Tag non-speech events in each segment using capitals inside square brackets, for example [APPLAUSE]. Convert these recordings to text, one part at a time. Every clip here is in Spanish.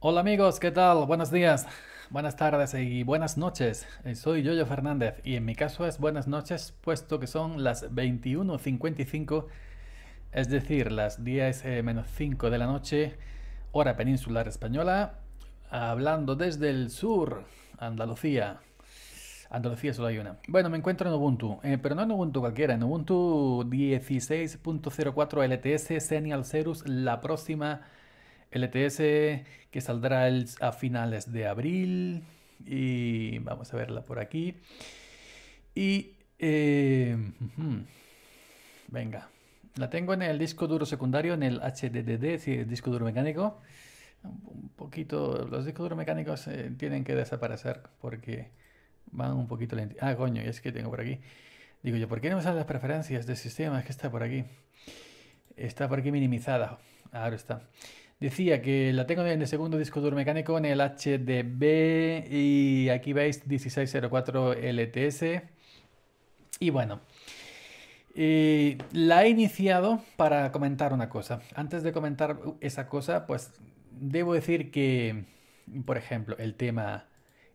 Hola amigos, ¿qué tal? Buenos días, buenas tardes y buenas noches. Eh, soy Yoyo Fernández y en mi caso es buenas noches puesto que son las 21.55, es decir, las 10 eh, menos 5 de la noche, hora peninsular española, hablando desde el sur, Andalucía. Andalucía solo hay una. Bueno, me encuentro en Ubuntu, eh, pero no en Ubuntu cualquiera, en Ubuntu 16.04 LTS Senial Serus, la próxima LTS e que saldrá a finales de abril. Y vamos a verla por aquí. Y... Em, venga. La tengo en el disco duro secundario, en el HDDD, sí, el disco duro mecánico. Un poquito, los discos duros mecánicos eh, tienen que desaparecer porque van un poquito lentos. Ah, coño, es que tengo por aquí. Digo yo, ¿por qué no usan las preferencias de sistema? Es que está por aquí. Está por aquí minimizada. Ahora está. Decía que la tengo en el segundo disco duro mecánico en el HDB y aquí veis 1604 LTS. Y bueno, eh, la he iniciado para comentar una cosa. Antes de comentar esa cosa, pues debo decir que, por ejemplo, el tema,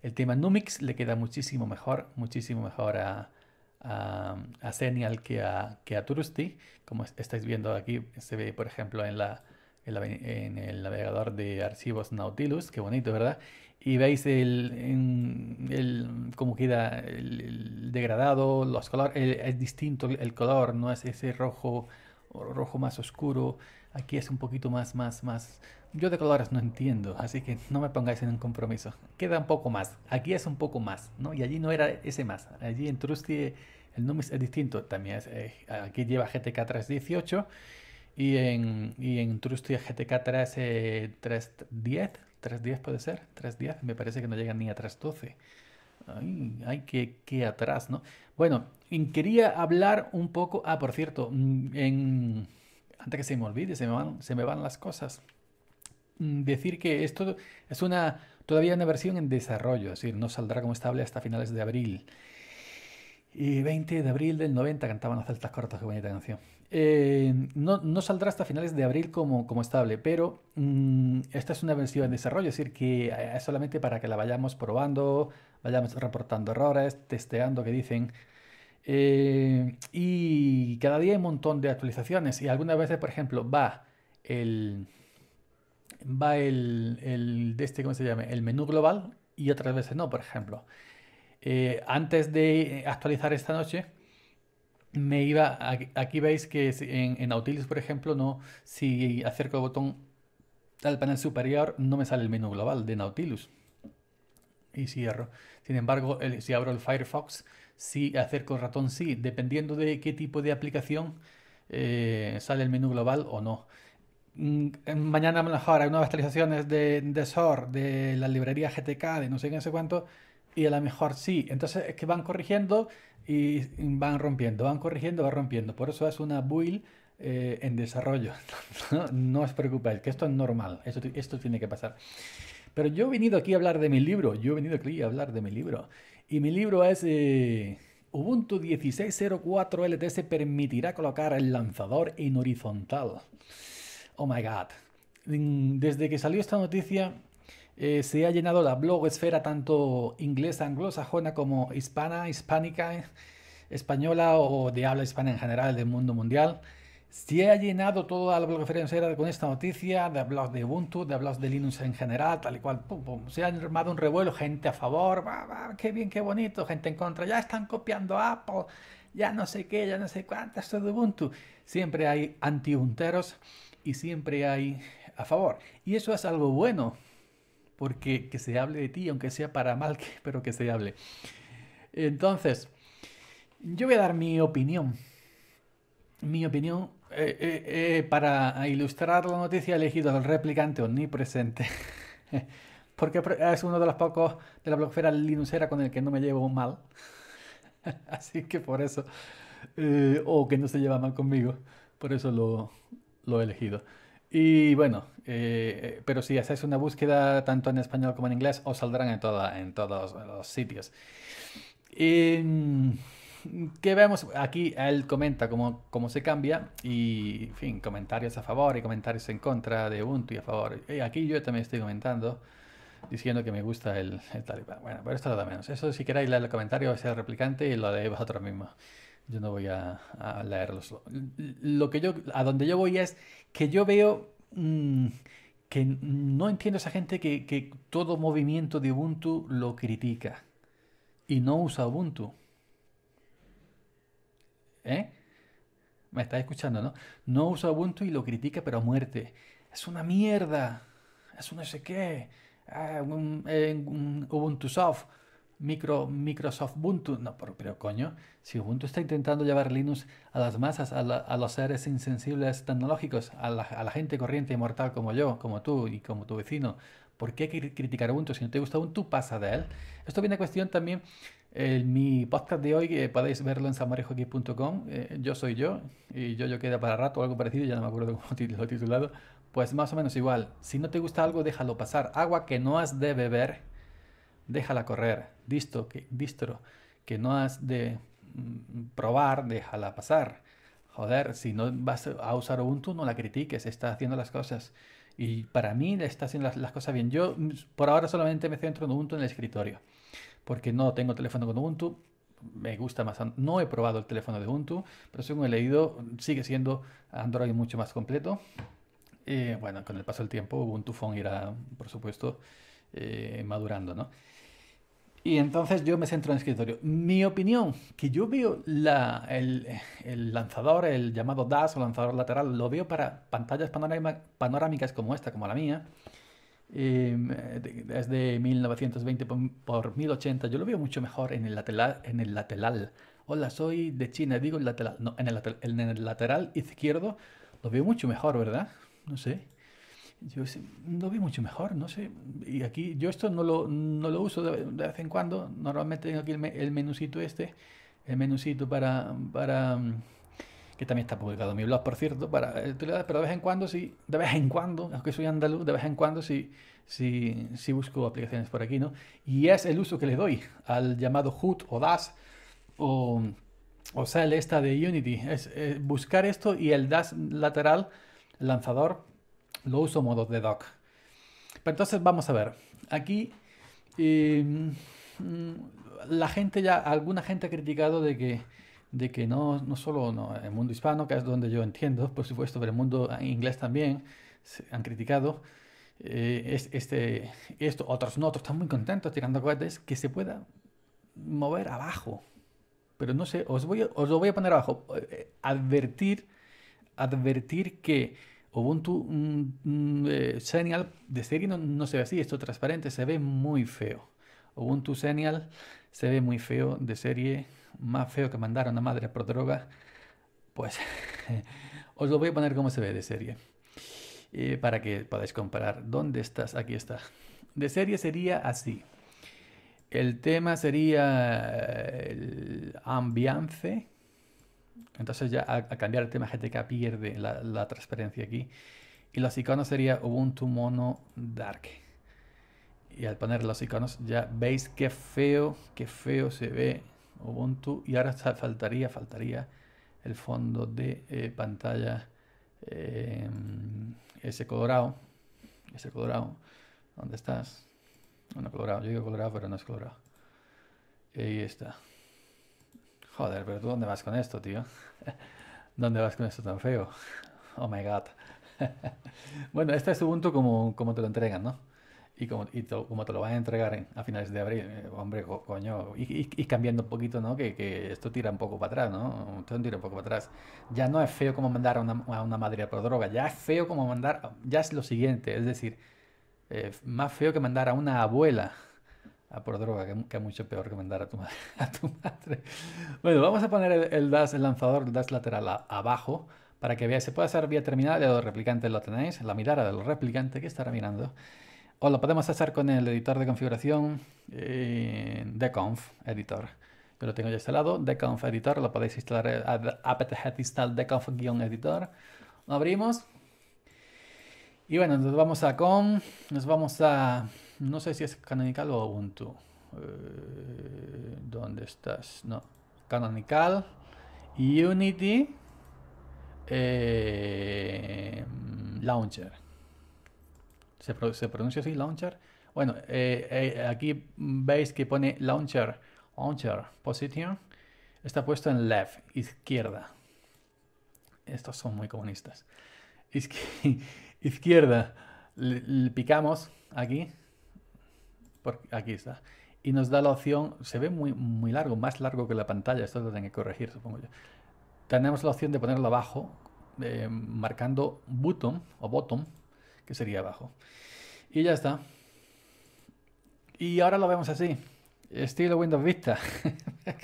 el tema Numix le queda muchísimo mejor, muchísimo mejor a, a, Senial que a, que a Turusti. Como estáis viendo aquí, se ve, por ejemplo, en la en el navegador de archivos Nautilus, qué bonito, ¿verdad? Y veis el, cómo queda el, degradado, los colores, es distinto el color, no es ese rojo rojo más oscuro, aquí es un poquito más, más, más... Yo de colores no entiendo, así que no me pongáis en un compromiso. Queda un poco más, aquí es un poco más, ¿no? Y allí no era ese más, allí en Trusty el nombre es distinto también, es, eh, aquí lleva GTK 318 y en, y en GTK 3, eh, 310, 310 puede ser, 310, me parece que no llegan ni a 312. Ay, ay que, atrás, ¿no? Bueno, quería hablar un poco, ah, por cierto, mm, antes que se me olvide, se me van, se me van las cosas mm, decir que esto es una todavía una versión en desarrollo, es decir, no saldrá como estable hasta finales de abril. Y 20 de abril del 90 cantaban las celtas cortas, qué bonita canción. Eh, no, saldrá hasta finales de abril como, estable, pero mm, esta es una versión en desarrollo, es decir, que eh, es solamente para que la vayamos probando, vayamos reportando errores, testeando que dicen. Eh, y cada día hay un montón de actualizaciones y algunas veces, por ejemplo, va el va el, de este, ¿cómo se llama? El menú global y otras veces no, por ejemplo. antes de actualizar esta noche, me iba, aquí veis que en, Nautilus, por ejemplo, no, si acerco el botón al panel superior, no me sale el menú global de Nautilus. Y cierro. Sin embargo, si abro el Firefox, si acerco el ratón, sí. Dependiendo de qué tipo de aplicación eh, sale el menú global o no. Mm, mm, mañana mejor hay nuevas actualizaciones de, de de la librería GTK, de no sé qué, no sé cuánto y a lo mejor sí. Entonces es que van corrigiendo y van rompiendo, van corrigiendo, van rompiendo. Por eso es una build eh, en desarrollo. [LAUGHS] no, os preocupéis, que esto es normal, esto, tiene que pasar. Pero yo he venido aquí a hablar de mi libro, yo he venido aquí a hablar de mi libro. Y mi libro es... Eh, Ubuntu 16.04 LTS permitirá colocar el lanzador en horizontal. Oh my god. Mm, desde que salió esta noticia, eh, se ha llenado la blogosfera tanto inglesa, anglosajona como hispana, hispánica, española o de habla hispana en general del mundo mundial. Se ha llenado toda la blogosfera con esta noticia de blogs de Ubuntu, de blogs de Linux en general, tal y cual. Se ha armado un revuelo, gente a favor, qué bien, qué bonito, gente en contra, ya están copiando Apple, ya no sé qué, ya no sé cuántas de Ubuntu. Siempre hay anti y siempre hay a favor. Y eso es algo bueno, porque que se hable de ti, aunque sea para mal, [LAUGHS] pero que se hable. Entonces, yo voy a dar mi opinión. Mi opinión, eh, eh, eh, para ilustrar la noticia, he elegido el replicante omnipresente. [LAUGHS] porque es uno de los pocos de la blogfera linuxera con el que no me llevo mal. [LAUGHS] Así que por eso, o que no se lleva mal conmigo, por eso lo he elegido. Y bueno, eh, pero si hacéis una búsqueda tanto en español como en inglés, os saldrán en, toda, en todos los sitios. Y, em, ¿Qué vemos? Aquí él comenta cómo, cómo, se cambia y, en fin, comentarios a favor y comentarios en contra de Ubuntu y a favor. Y eh, aquí yo también estoy comentando diciendo que me gusta el, talibán. Bueno, pero esto lo da menos. Eso si queréis leer el comentario, sea replicante y lo leéis vosotros mismos. Yo no voy a, leerlos. Lo que yo, a donde yo voy es que yo veo mm, que no entiendo a esa gente que, todo movimiento de Ubuntu lo critica y no usa Ubuntu. ¿Eh? Me estás escuchando, ¿no? No usa Ubuntu y lo critica, pero a muerte. Es una mierda. Es un no sé qué. Ah, eh, Ubuntu Soft micro, Microsoft Ubuntu. No, pero, pero, coño, si Ubuntu está intentando llevar Linux a las masas, a, los seres insensibles tecnológicos, a la, gente corriente y mortal como yo, como tú y como tu vecino, ¿por qué criticar Ubuntu? Si no te gusta Ubuntu, pasa de él. Esto viene a cuestión también eh, en mi podcast de hoy, que eh, podéis verlo en samarejoaquí.com. Eh, yo soy yo y yo, yo queda para rato, algo parecido, ya no me acuerdo cómo [LAUGHS] lo he titulado. Pues más o menos igual. Si no te gusta algo, déjalo pasar. Agua que no has de beber déjala correr, visto que, distro, que no has de mm, probar, déjala pasar. Joder, si no vas a usar Ubuntu, no la critiques, está haciendo las cosas. Y para mí está haciendo las, cosas bien. Yo mm, por ahora solamente me centro en Ubuntu en el escritorio, porque no tengo teléfono con Ubuntu, me gusta más. No he probado el teléfono de Ubuntu, pero según he leído, sigue siendo Android mucho más completo. Eh, bueno, con el paso del tiempo, Ubuntu Phone irá, por supuesto, eh, madurando, ¿no? Y entonces yo me centro en el escritorio. Mi opinión, que yo veo la, el, lanzador, el llamado DAS o lanzador lateral, lo veo para pantallas panorámicas como esta, como la mía, eh, es de 1920 por 1080, yo lo veo mucho mejor en el lateral. En el lateral. Hola, soy de China, digo el lateral. No, en el, en el lateral izquierdo lo veo mucho mejor, ¿verdad? No sé yo no vi mucho mejor, no sé. Y aquí yo esto no lo, uso de, vez en cuando. Normalmente tengo aquí el, menucito este, el menucito para, para mm, que también está publicado en mi blog, por cierto, para eh, pero de vez en cuando sí, de vez en cuando, aunque soy andaluz, de vez en cuando sí, sí, busco aplicaciones por aquí, ¿no? Y es el uso que le doy al llamado HUT o DAS o, o esta de Unity, es eh, buscar esto y el DAS lateral lanzador lo uso modo de doc, Pero entonces vamos a ver. Aquí em, mm, la gente ya, alguna gente ha criticado de que, de que no, no solo el mundo hispano, que es donde yo entiendo, por supuesto, pero el mundo inglés también han criticado. Eh, este, esto, otros no, otros están muy contentos tirando cohetes, que se pueda mover abajo. Pero no sé, os, voy, lo voy a poner abajo. Eh, advertir, advertir que Ubuntu un, Senial eh, de serie no, se ve así, esto transparente, se ve muy feo. Ubuntu Senial se ve muy feo de serie, más feo que mandar a una madre por droga. Pues [LAUGHS] os lo voy a poner como se ve de serie, eh, para que podáis comparar. ¿Dónde estás? Aquí está. De serie sería así. El tema sería eh, el ambiance, entonces ya al, cambiar el tema GTK pierde la, transparencia aquí. Y los iconos sería Ubuntu Mono Dark. Y al poner los iconos ya veis qué feo, qué feo se ve Ubuntu. Y ahora faltaría, faltaría el fondo de eh, pantalla eh, ese colorado. Ese colorado. ¿Dónde estás? Bueno, colorado. Yo digo colorado, pero no es colorado. Ahí está. Joder, pero tú dónde vas con esto, tío? [LAUGHS] ¿Dónde vas con esto tan feo? [LAUGHS] Oh my god. [LAUGHS] Bueno, este es punto? como, como te lo entregan, ¿no? Y como, te lo van a entregar a finales de abril, eh, hombre, coño, y, cambiando un poquito, ¿no? Que, esto tira un poco para atrás, ¿no? Esto tira un poco para atrás. Ya no es feo como mandar a una, a madre por droga, ya es feo como mandar, ya es lo siguiente, es decir, eh, más feo que mandar a una abuela a ah, por droga, que, que mucho peor que mandar [LAUGHS] a tu, madre, Bueno, vamos a poner el, DAS, el lanzador DAS lateral abajo para que veáis. Se pueda hacer vía terminal, ya replicante lo tenéis, la mirada del replicante que estará mirando. O lo podemos hacer con el editor de configuración eh, deconf editor. Yo lo tengo ya instalado, deconf editor, lo podéis instalar eh, apt head install deconf-editor. Lo abrimos. Y bueno, nos vamos a Conf. nos vamos a no sé si es canonical o Ubuntu. Eh, ¿Dónde estás? No. Canonical, Unity, eh, Launcher. ¿Se, pronuncia así, Launcher? Bueno, eh, aquí veis que pone Launcher, Launcher Position. Está puesto en left, izquierda. Estos son muy comunistas. [LAUGHS] izquierda. le picamos aquí aquí está. Y nos da la opción, se ve muy, muy largo, más largo que la pantalla, esto lo tengo que corregir, supongo yo. Tenemos la opción de ponerlo abajo, eh, marcando button o bottom, que sería abajo. Y ya está. Y ahora lo vemos así. Estilo Windows Vista. [LAUGHS]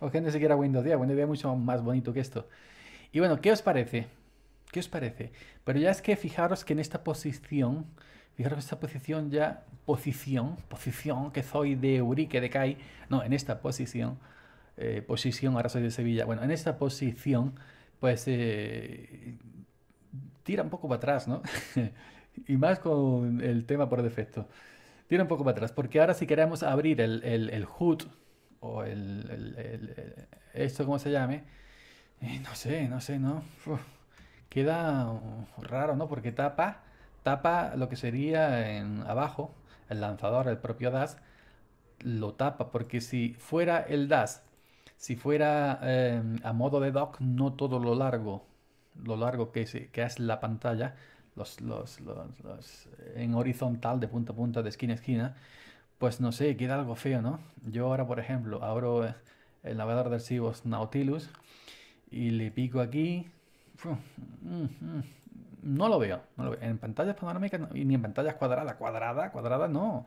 Porque ni siquiera Windows 10. Windows 10 es mucho más bonito que esto. Y bueno, ¿qué os parece? ¿Qué os parece? Pero ya es que fijaros que en esta posición y ahora esta posición ya, posición, posición que soy de Urique de Kai. no, en esta posición, eh, posición, ahora soy de Sevilla, bueno, en esta posición, pues eh, tira un poco para atrás, ¿no? [LAUGHS] y más con el tema por defecto. Tira un poco para atrás, porque ahora si queremos abrir el, el, HUD o el, el, esto como se llame, eh, no sé, no sé, ¿no? queda raro, ¿no? Porque tapa tapa lo que sería en abajo, el lanzador, el propio DAS, lo tapa, porque si fuera el DAS, si fuera em, a modo de dock, no todo lo largo, lo largo que es, que la pantalla, los, los, los, en horizontal, de punta a punta, de esquina a esquina, pues no sé, queda algo feo, ¿no? Yo ahora, por ejemplo, abro el navegador de archivos Nautilus y le pico aquí no lo veo. En pantallas panorámicas ni en pantallas cuadradas. Cuadrada, cuadrada, no.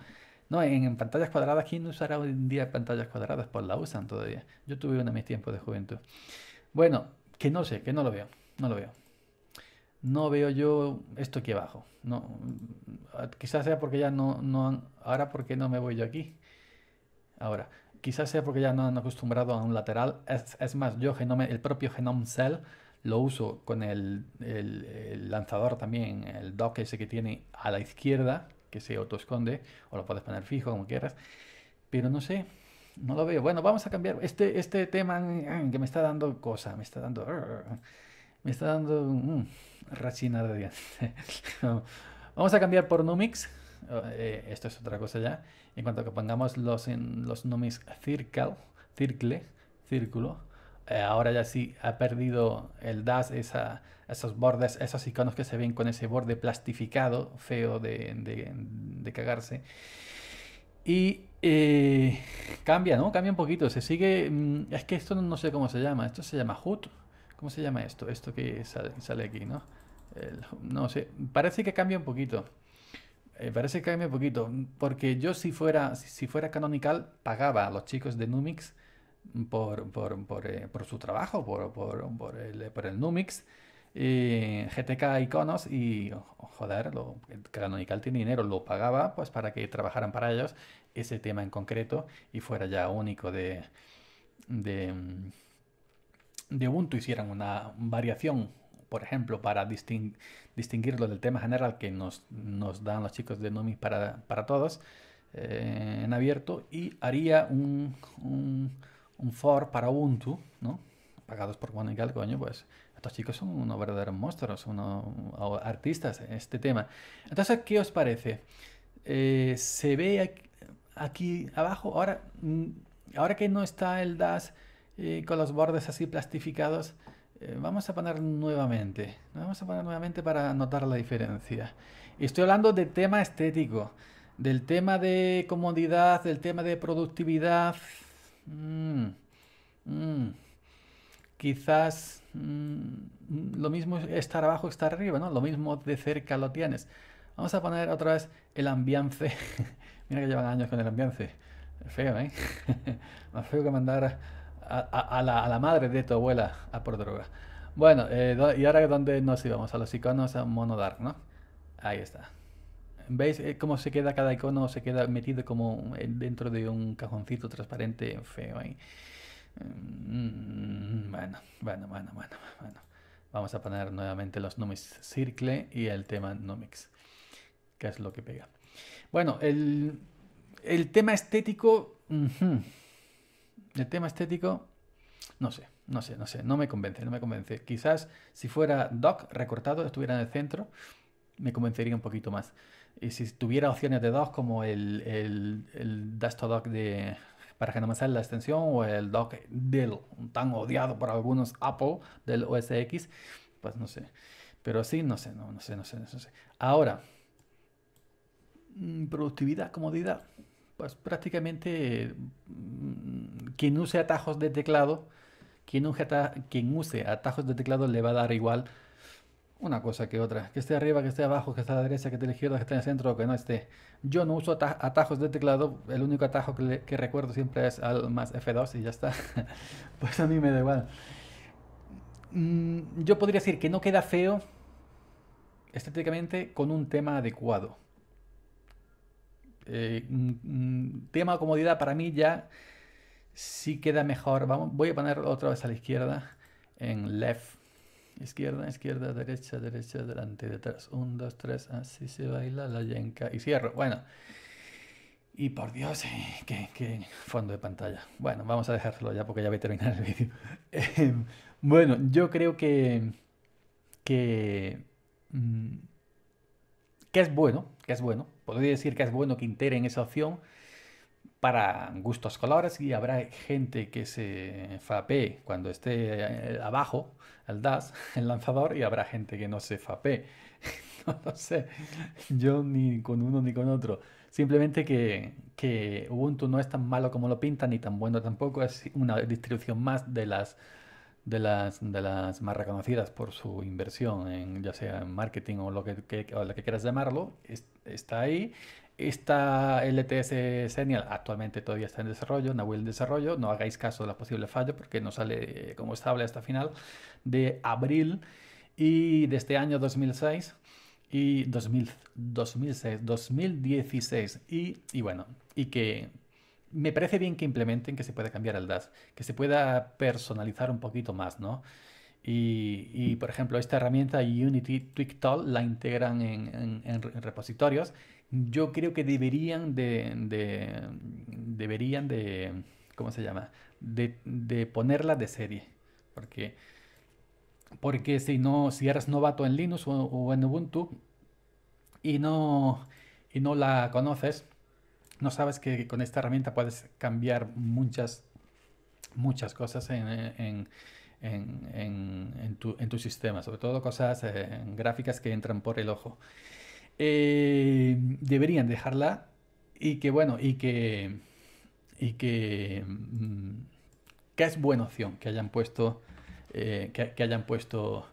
No, en, pantallas cuadradas, ¿quién no usará hoy en día pantallas cuadradas? Pues la usan todavía. Yo tuve una en mis tiempos de juventud. Bueno, que no sé, que no lo veo. No lo veo. No veo yo esto aquí abajo. No, quizás sea porque ya no, no han, ahora porque no me voy yo aquí. Ahora, quizás sea porque ya no han acostumbrado a un lateral. Es, es más, yo genome, el propio Genome Cell lo uso con el, lanzador también, el dock ese que tiene a la izquierda, que se autoesconde, o lo puedes poner fijo, como quieras. Pero no sé, no lo veo. Bueno, vamos a cambiar. Este, este tema mm, que me está dando cosa, me está dando... Ah, me está dando... Mm, rachina de dientes. [LAUGHS] vamos a cambiar por Numix. Oh, eh, esto es otra cosa ya. En cuanto que pongamos los, en, los Numix Circle, circle círculo, eh, ahora ya sí ha perdido el DAS esos bordes, esos iconos que se ven con ese borde plastificado, feo de, cagarse. Y eh, cambia, ¿no? Cambia un poquito. Se sigue. Mm, es que esto no sé cómo se llama. Esto se llama HUD. ¿Cómo se llama esto? Esto que sale, aquí, ¿no? no sé. Parece que cambia un poquito. Eh, parece que cambia un poquito. Porque yo, si fuera, si fuera Canonical, pagaba a los chicos de Numix por, por, por, eh, su trabajo, por, el, por el Numix. GTK Iconos y oh, joder, lo, Canonical tiene dinero, lo pagaba pues para que trabajaran para ellos ese tema en concreto y fuera ya único de, de, mm, Ubuntu, hicieran una variación, por ejemplo, para distinguirlo del tema general que nos, nos dan los chicos de Numix para, para todos eh, en abierto y haría un un for para Ubuntu, ¿no? pagados por Juan y pues estos chicos son unos verdaderos monstruos, unos uh, artistas en eh, este tema. Entonces, ¿qué os parece? Eh, se ve aquí, abajo, ahora, mm, ahora que no está el DAS eh, con los bordes así plastificados, vamos a poner nuevamente, vamos a poner nuevamente para notar la diferencia. Estoy hablando de tema estético, del tema de comodidad, del tema de productividad, Mm, mm. quizás mm, lo mismo estar abajo, estar arriba, ¿no? Lo mismo de cerca lo tienes. Vamos a poner otra vez el ambiance. [LAUGHS] Mira que llevan años con el ambiance. Feo, ¿eh? [LAUGHS] Más feo que mandar a, la, madre de tu abuela a por droga. Bueno, eh, ¿y ahora dónde nos íbamos? A los iconos a monodar, ¿no? Ahí está. ¿Veis cómo se queda cada icono? Se queda metido como dentro de un cajoncito transparente feo ahí. Bueno, bueno, bueno, bueno, bueno. Vamos a poner nuevamente los nomics circle y el tema nomics, que es lo que pega. Bueno, el, tema estético... El tema estético... No sé, no sé, no sé. No me convence, no me convence. Quizás si fuera doc recortado, estuviera en el centro, me convencería un poquito más. Y si tuviera opciones de dock como el, el, el dock de, para la extensión o el dock del tan odiado por algunos Apple del OS X, pues no sé. Pero sí, no sé, no, no sé, no sé, no sé. Ahora, mm, productividad, comodidad. Pues prácticamente mm, quien use atajos de teclado, quien use, atajos de teclado le va a dar igual una cosa que otra. Que esté arriba, que esté abajo, que esté a la derecha, que esté a la izquierda, que esté en el centro o que no esté. Yo no uso atajos de teclado. El único atajo que, recuerdo siempre es al más F2 y ya está. [LAUGHS] pues a mí me da igual. Mm, yo podría decir que no queda feo estéticamente con un tema adecuado. Eh, mm, mm, tema comodidad para mí ya sí queda mejor. Vamos, voy a poner otra vez a la izquierda en left Izquierda, izquierda, derecha, derecha, delante, detrás. Un, dos, tres, así se baila la yenka. Y cierro. Bueno. Y por Dios, eh, qué, fondo de pantalla. Bueno, vamos a dejarlo ya porque ya voy a terminar el vídeo. [LAUGHS] Em, bueno, yo creo que. que. Mm, que es bueno, que es bueno. Podría decir que es bueno que integren esa opción para gustos colores y habrá gente que se fape cuando esté eh, abajo el DAS, [LAUGHS] el lanzador, y habrá gente que no se fape [LAUGHS] no sé, yo ni con uno ni con otro. Simplemente que, Ubuntu no es tan malo como lo pintan ni tan bueno tampoco, es una distribución más de las, de las, de las más reconocidas por su inversión, en, ya sea en marketing o lo que, que quieras llamarlo, está ahí esta LTS Senial actualmente todavía está en desarrollo, abril de desarrollo. No hagáis caso de la posible falla porque no sale eh, como estable hasta final de abril y de este año 2006 y 2006, 2016 y, bueno, y que me parece bien que implementen que se pueda cambiar el DAS, que se pueda personalizar un poquito más, ¿no? Y, por ejemplo, esta herramienta Unity Tool la integran en repositorios yo creo que deberían de, deberían de, ¿cómo se llama? De, ponerla de serie, porque, porque si no, si eres novato en Linux o, en Ubuntu y no, y no la conoces, no sabes que con esta herramienta puedes cambiar muchas, muchas cosas en, en, en, en tu, sistema, sobre todo cosas eh, gráficas que entran por el ojo. Eh, deberían dejarla y que bueno, y que, y que, mm, que es buena opción que hayan puesto, eh, que, hayan puesto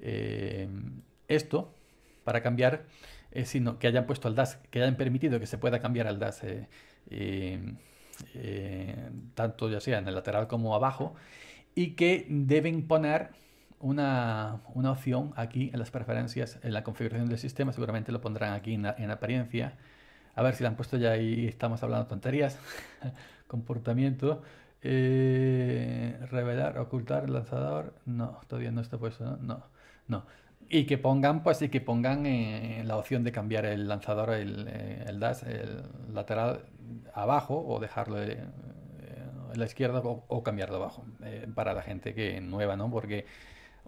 eh, esto para cambiar, sino que hayan puesto al DAS, que hayan permitido que se pueda cambiar al DAS. tanto ya sea en el lateral como abajo y que deben poner una, una, opción aquí en las preferencias, en la configuración del sistema, seguramente lo pondrán aquí en, apariencia. A ver si la han puesto ya y estamos hablando tonterías. [LAUGHS] Comportamiento. Eh, revelar, ocultar el lanzador. No, todavía no está puesto, ¿no? No, Y que pongan, pues, y que pongan eh, la opción de cambiar el lanzador, el, eh, el das el lateral abajo o dejarlo en a la izquierda o, cambiarlo abajo. para la gente que nueva, ¿no? Porque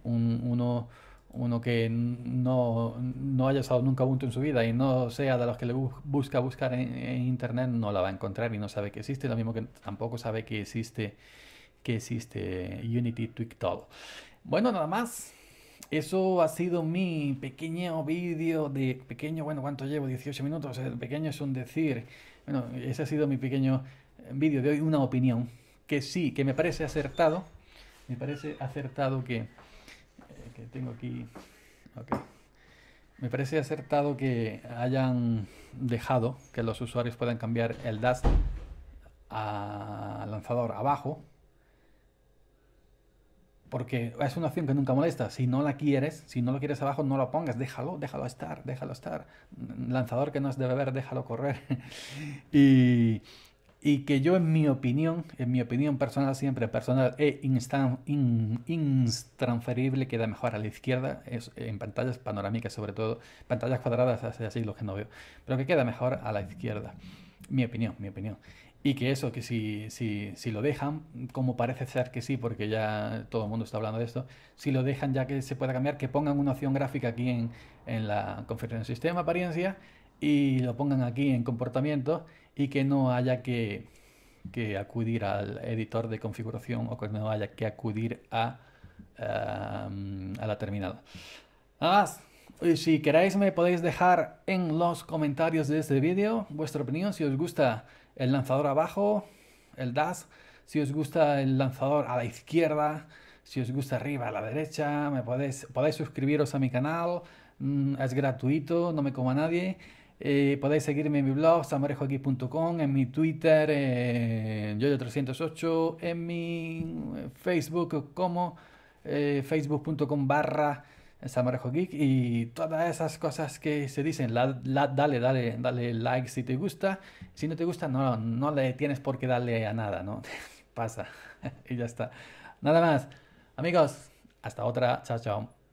uno, que no, haya usado nunca Ubuntu en su vida y no sea de los que le busca buscar en, internet, no la va a encontrar y no sabe que existe, lo mismo que tampoco sabe que existe, que existe Unity todo Bueno, nada más. Eso ha sido mi pequeño vídeo de pequeño, bueno, ¿cuánto llevo? 18 minutos, el pequeño es un decir. Bueno, ese ha sido mi pequeño vídeo de hoy, una opinión que sí, que me parece acertado, me parece acertado que que tengo aquí. Me parece acertado que hayan dejado que los usuarios puedan cambiar el DAS a lanzador abajo. Porque es una opción que nunca molesta. Si no la quieres, si no lo quieres abajo, no lo pongas. Déjalo, déjalo estar, déjalo estar. Lanzador que no es de beber, déjalo correr. [LAUGHS] y y que yo en mi opinión, en mi opinión personal siempre, personal e intransferible, queda mejor a la izquierda, es, en pantallas panorámicas sobre todo, pantallas cuadradas así lo que no veo, pero que queda mejor a la izquierda, mi opinión, mi opinión. Y que eso, que si, si, si lo dejan, como parece ser que sí, porque ya todo el mundo está hablando de esto, si lo dejan ya que se pueda cambiar, que pongan una opción gráfica aquí en, en la configuración del sistema apariencia y lo pongan aquí en comportamiento y que no haya que, que acudir al editor de configuración o que no haya que acudir a, a la terminal. Nada más. Eh, si queráis me podéis dejar en los comentarios de este vídeo vuestra opinión, si os gusta el lanzador abajo, el DAS, si os gusta el lanzador a la izquierda, si os gusta arriba a la derecha, me podéis, podéis suscribiros a mi canal, mm, es gratuito, no me coma nadie. Eh, podéis seguirme en mi blog, samarejoaquí.com, en mi Twitter, eh, yoyo308, en mi eh, Facebook como eh, facebook.com barra geek y todas esas cosas que se dicen. dale, dale, dale like si te gusta. Si no te gusta, no, no le tienes por qué darle a nada, ¿no? [LAUGHS] Pasa [LAUGHS] y ya está. Nada más. Amigos, hasta otra. Chao, chao.